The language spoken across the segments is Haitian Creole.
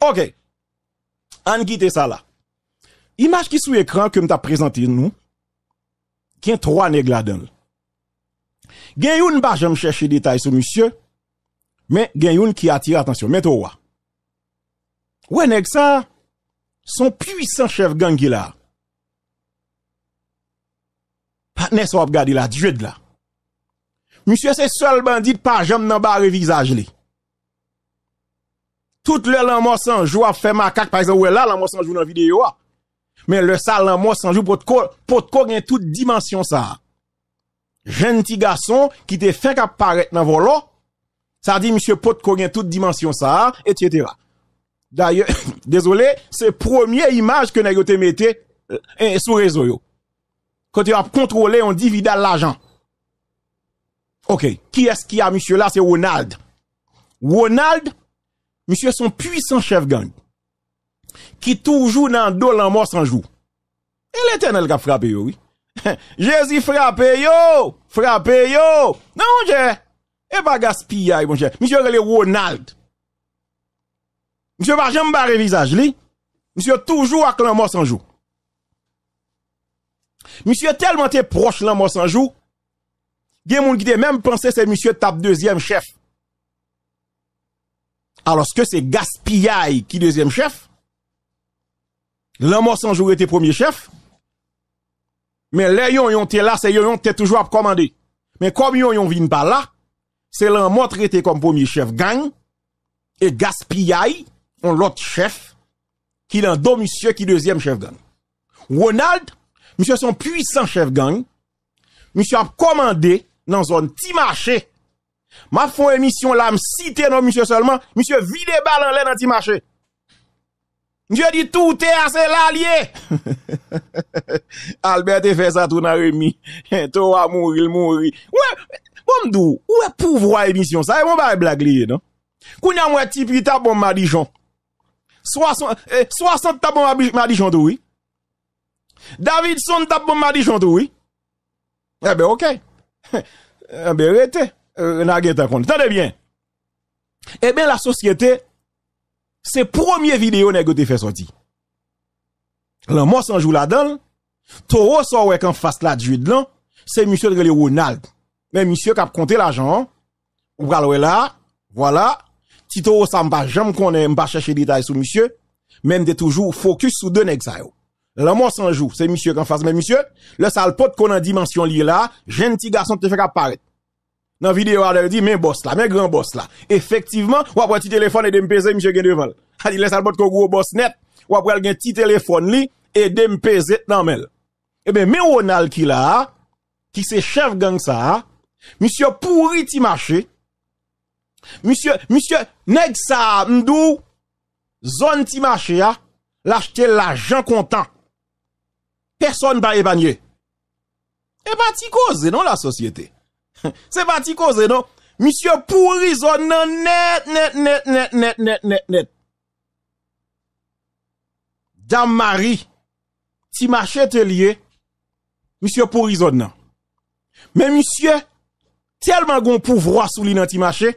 Ok, an gite sa la Imaj ki sou ekran kem ta prezenti nou Ken 3 neg la den Gen yon ba jem chèche detay sou monsye Men gen yon ki atire atensyon Men to wa Wè neg sa Son pwisan chèv gangi la Nè sò ap gadi la, di jèd la. Misyè se sol bandit pa jèm nan ba revizaj li. Tout lè l'an mò sanjou ap fè makak, par exemple, wè lè l'an mò sanjou nan videyo a. Ah. Mè lè sa l'an mò sanjou potkò, potkò gen tout dimensyon sa a. Gen ti gason, ki te fèk ap paret nan volo, sa di misyè potkò gen tout dimensyon sa a, et yètera. Dè yè, dèzolé, se promye imaj ke nè yote mette euh, sou rezo yo. Kote yon ap kontrole, yon divida l'ajan. Ok, ki es ki yon misyo la, se Ronald. Ronald, misyo son puisan chevgan. Ki toujou nan do lan mò sanjou. E l'éten el kap frape yo, oui. Jezi frape yo, frape yo. Nan moun jè, e baga spi ya yon moun jè. Misyo rele Ronald. Misyo bagen mba revizaj li. Misyo toujou ak lan mò sanjou. Monsieur tellement t'es proche de mort sans jour. des gens qui te même pensé c'est monsieur tape deuxième chef. Alors que c'est gaspillay qui deuxième chef. L'amour sans jour était premier chef. Mais les yon yon là, c'est yon yon toujours à commander. Mais comme yon yon vin pas là, c'est l'amour qui traité comme premier chef gang. Et gaspillay, on l'autre chef, qui est deux monsieur qui deuxième chef gang. Ronald, Monsieur son puissant chef gang. Monsieur a commandé dans zone petit marché. Ma fond émission là, me cité non monsieur seulement, monsieur vide balles en l'air dans petit marché. Dieu dit tout est assez l'allié. Albert a fait ça tout dans Rémi. Toi mourir, il mourir. Ouais, bon m'dou, où est pouvoir émission ça? Bon bah blague lié, non? Kounya moi ti pita bon madijon. 60 eh, 60 tabon madijon oui. David son tap bomadi jantoui Ebe eh ok Ebe eh euh, eh ou ete Nage te kon Tade bien Ebe la sosyete Se promye video ne go te fe soti Lan mons anjou la dan To ou sa wek an fas la djid lan Se misyo de gele ou nal Men misyo kap konte la jan Ou galwe la Ti to ou sa mba jom kon Mba chache detay sou misyo Men de toujou fokus sou de nek sa yo l'amour sans jour, c'est monsieur qu'en face, mais monsieur, le sale pote qu'on a dimension liée là, jeune petit garçon te fait apparaître. Dans la vidéo, elle dit, mais boss là, mais grand boss là. Effectivement, ou après petit téléphone et de me monsieur Gendeval. Elle dit, le sale pote qu'on gros boss net, ou après elle petit téléphone li, et de me peser dans mel. Eh ben, mais Ronald qui là, qui c'est chef gang ça, monsieur pourri ti marché, monsieur, monsieur, nèg ça, m'dou, zone ti marché, ah, l'acheter l'argent content. Person ba e banyè. E ba ti koze non la sosyete. Se ba ti koze non. Misyè pou rizon nan net, net, net, net, net, net, net, net. Dam mari, ti machè te liye, misyè pou rizon nan. Men misyè, telman gon pou vro asou li nan ti machè,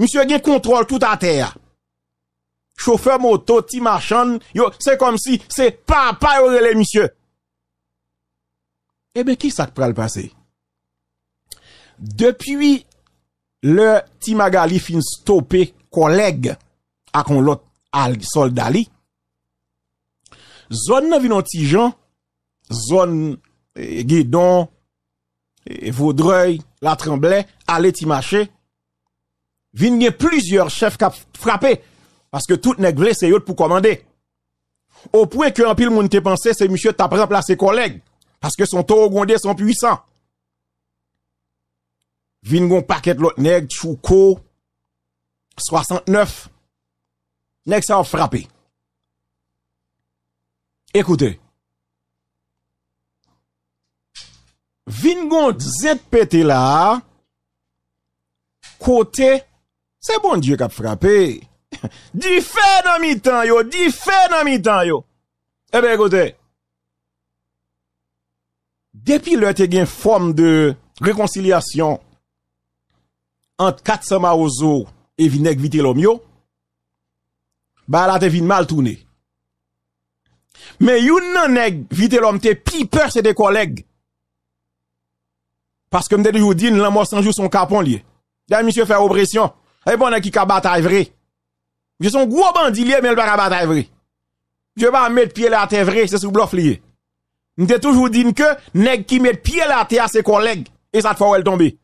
misyè gen kontrol tout an ter ya. choufer moto ti machan, yo, se kom si, se, pa, pa, yo, le, misye. Ebe, eh ki sa k pra l'pase? Depi, le ti magali fin stope, koleg, akon lot soldali, zon nan vin an ti jan, zon, e, eh, gidon, e, eh, vodroy, la tremble, ale ti mache, vin nye plizior chef kap frape, Parce que tout nègre c'est c'est pour commander. Au point que en pile moun te pense, c'est monsieur t'a ses collègue parce que son taux gondé sont puissants. Vin gon paquet l'autre nègre, Chouko 69 nèg ça a frappé. Écoutez. Vingon gon zet là côté c'est bon Dieu qui a frappé. Di fè nan mi tan yo, di fè nan mi tan yo Ebe eh ekote Depi lò te gen fòm de rekonsilyasyon Ant kat sama ozo evi neg vitè lòm yo Ba la te vin mal toune Me yon nan neg vitè lòm te pi pèr se de koleg Paske mdè di ou di nan mò sanjou son kapon li Ya misyo fè opresyon Ebonè eh, ki kabat ay vre Ebonè ki kabat ay vre Je un gros bandit lié, mais il pas bataille vrai. Je pas mettre pied la terre vrai, c'est sous bluff lié. te toujours dit que nèg qui met pied la terre à ses collègues et ça te fait tomber.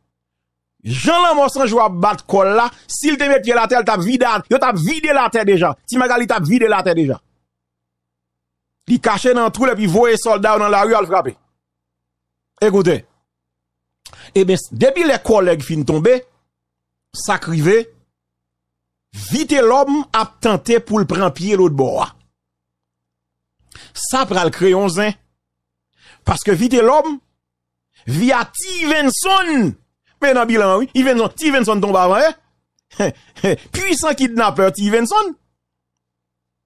Jean Lamos sans jouer à battre col là, s'il te met pied la terre, il vidé, t'as vidé la terre déjà. Ti Magali t'a vidé la terre déjà. Il caché dans le trou et puis voyait soldat dans la rue à le frapper. Écoutez. Eh bien, depuis les collègues fin tomber, sacrivé, vite l'homme a tenté pour le prendre pied l'autre bord. Ça prend le crayon, hein? Parce que vite l'homme, via Stevenson, mais dans bilan, oui, T. Stevenson tombe avant, hein? Puissant kidnappeur Stevenson.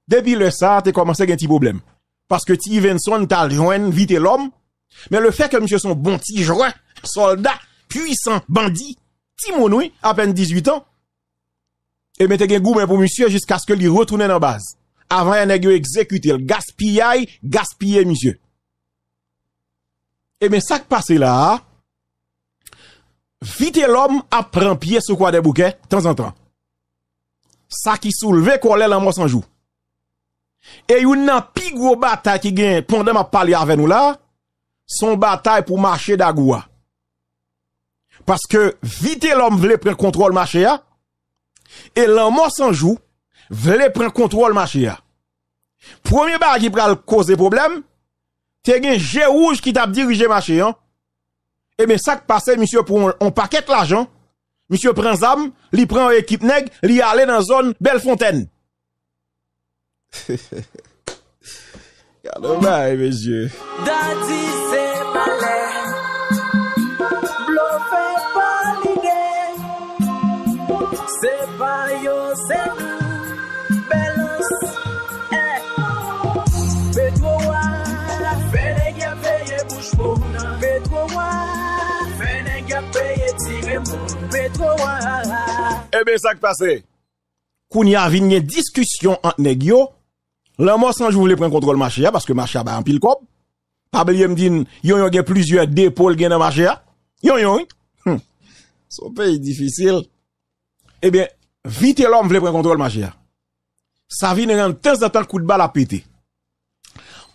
Depuis le ça, t'es commencé à un petit problème. Parce que Stevenson t'a joint vite l'homme, mais le fait que monsieur son bon petit joueur, soldat, puissant, bandit, Timonoui, à peine 18 ans, Eme te gen goumen pou misye jisk aske li retounen nan baz. Avan yon negyo ekzekutil. Gaspiyay, gaspiyay misye. Eme sak pase la. Vite lom apren piye sou kwa de bouke. Tan zan tan. Sak ki sou leve kwa le lan monsan jou. E yon nan pi gwo batay ki gen ponden ma pali aven ou la. Son batay pou mache da gwa. Paske vite lom vle prel kontrol mache ya. E lanman sanjou Vele pren kontrol machia Premier bar ki pral koze problem Tengen jè ouj ki tap dirije machia E men sak pase On paket la jan Monsieur pren zam Li pren ekip neg Li ale nan zon bel fonten He he he Yadonay me zye Dadi se pale Se pa yo, se pou, bel anse Petro wa, fene gya peye poujpou Petro wa, fene gya peye tiremou Petro wa Ebe sak pase Kouni avin nye diskusyon antne gyo La monsan jwou vle pren kontrol mwache ya Paske mwache ya bayan pil kop Pa bel yon mdin yon yon gen plizye depol gen mwache ya Yon yon Son peyi difisil Ebyen, eh vite lòm vle prekontrol ma jè. Sa vi nè yon tens de tal kout bal apete.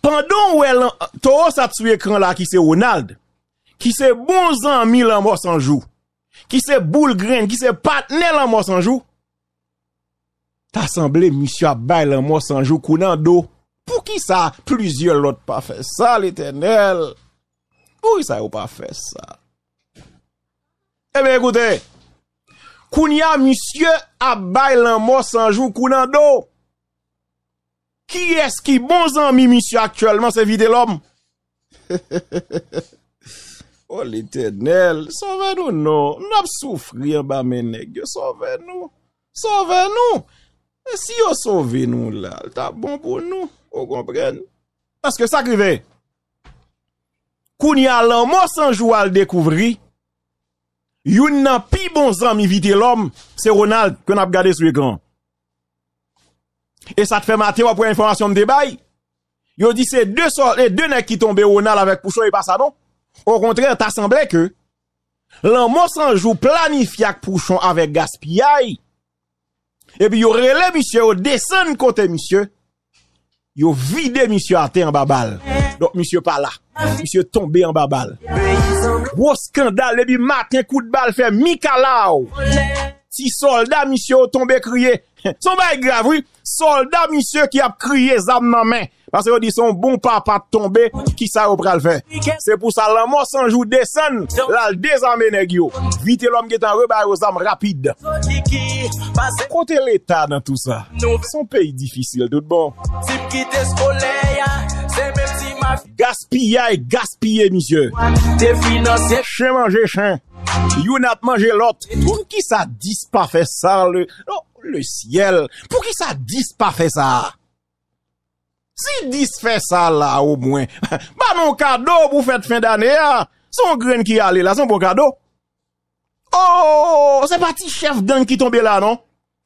Pandon wè lòm, to ho sa tsu ekran la ki se Ronald, ki se bon zanmi lòm osanjou, ki se boulgren, ki se patnè lòm osanjou, ta sanble misyo abay lòm osanjou kounan do, pou ki sa, plizye lòt pa fè sa l'Eternel. Ou yi sa yo pa fè sa? Ebyen, eh ekoute, Kounia misye abay lan mò sanjou kounan do. Ki eski bon zanmi misye aktuellement se vide l'om? O oh, l'eternel, sove nou nou. Nou ap soufri yon ba menek, yo sove nou. Sove nou. E si yo sove nou lal, ta bon pou nou. O kompren. Panske sakri ve. Kounia lan mò sanjou al dekouvri. Youn pi bon vite l'homme, c'est Ronald qu'on a regardé sur l'écran. Et ça te fait mater pour information de débat. Yo dit c'est deux soldats, deux qui tombent Ronald avec Pouchon et pas ça non. Au contraire, t'as semblé que l'an sans joue planifié avec Pouchon avec Gaspillay. Et puis yo relève monsieur, yo descend côté monsieur. Yo vide monsieur à terre en babal. Donk misye pa la Misye tombe an ba bal Bo skandal le bi mat Nye kou de bal fe Mika la ou Ti solda misye ou tombe kriye Son bay grav wou Solda misye ki ap kriye Zan nan men Pase wou di son bon papa tombe Ki sa ou pral fe Se pou sa lan Monsan jou desen Lal de zan men e gyo Vite lom getan rebar O zan rapide Kote l'etat nan tout sa Son peyi difisil Tout bon Sip ki te skole ya Gaspiya e gaspiye misye Chè manje chè You nap manje lot Pou ki sa dis pa fe sa le oh, Le siel Pou ki sa dis pa fe sa Si dis fe sa la ou mwen Ba non kado pou fèt fin d'anè Son gren ki ale la Son bon kado Oh Se pati chef den ki tombe la non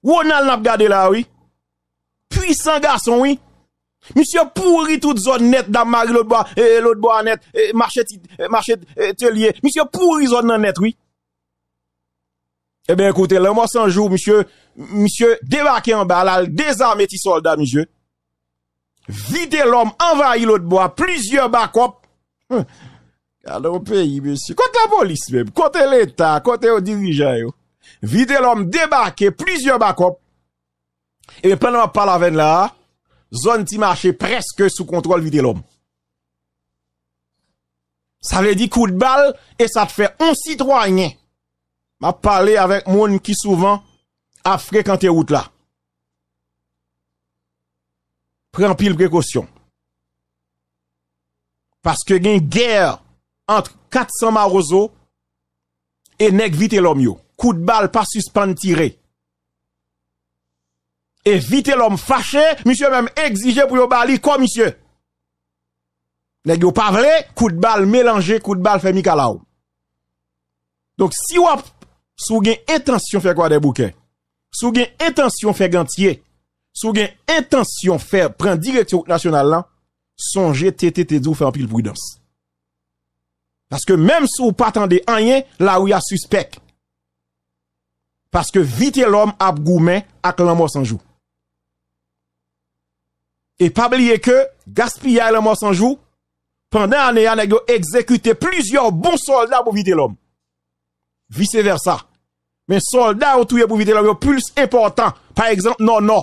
Wonal nap gade la ou Puy san gason ou Monsieur pourri toute zone nette dans Marie l'autre bois, et eh, l'autre bois net, eh, marché, eh, marché telier. Monsieur pourri zone nette, oui. Eh bien, écoutez, le mois sans jour, monsieur, monsieur, débarqué en là, désarmé tes soldats, monsieur. Vidé l'homme, envahi l'autre bois, plusieurs backups. Hum. au pays, monsieur. Côté la police, même. Côté l'État, côté les dirigeants, Vidé l'homme, débarqué, plusieurs back-up. Et bien, pendant on parle avec là, zone qui marché presque sous contrôle vite l'homme. Ça veut dire coup de balle et ça te fait un citoyen. M'a parlé avec monde qui souvent a fréquenté route là. Prends pile précaution. Parce que y a une guerre entre 400 marozo et nek vite l'homme Coup de balle pas suspend tiré. Evite l'om fache, misye mèm exije pou yo bali, kwa misye? Nè gyo pavle, kout bal melange, kout bal fè mikalaw. Donk si wap, sou gen etansyon fè kwa de bouke? Sou gen etansyon fè gantye? Sou gen etansyon fè, pren direktyouk nasyonal lan, sonje tete tezou fè anpil pwidans. Paske mèm sou patande anyen, la ou ya suspek. Paske vite l'om ap goumen, ak l'anmò sanjouk. E pabliye ke, gaspiya e la monsanjou, pandan ane ane yo ekzekute plizyon bon soldat pou vide l'om. Vice versa. Men soldat ou touye pou vide l'om yo plus important. Par exemple, Nono.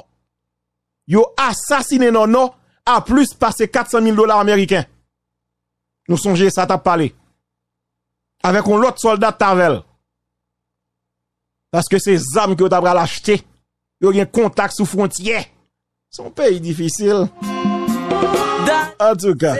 Yo asasine Nono a plus pase 400 000 dolar Ameriken. Nou sonje sa tap pale. Avek ou lot soldat tavel. Paske se zanm yo tabra l'achete, yo gen kontak sou frontiye. Son pays difficile. En tout cas.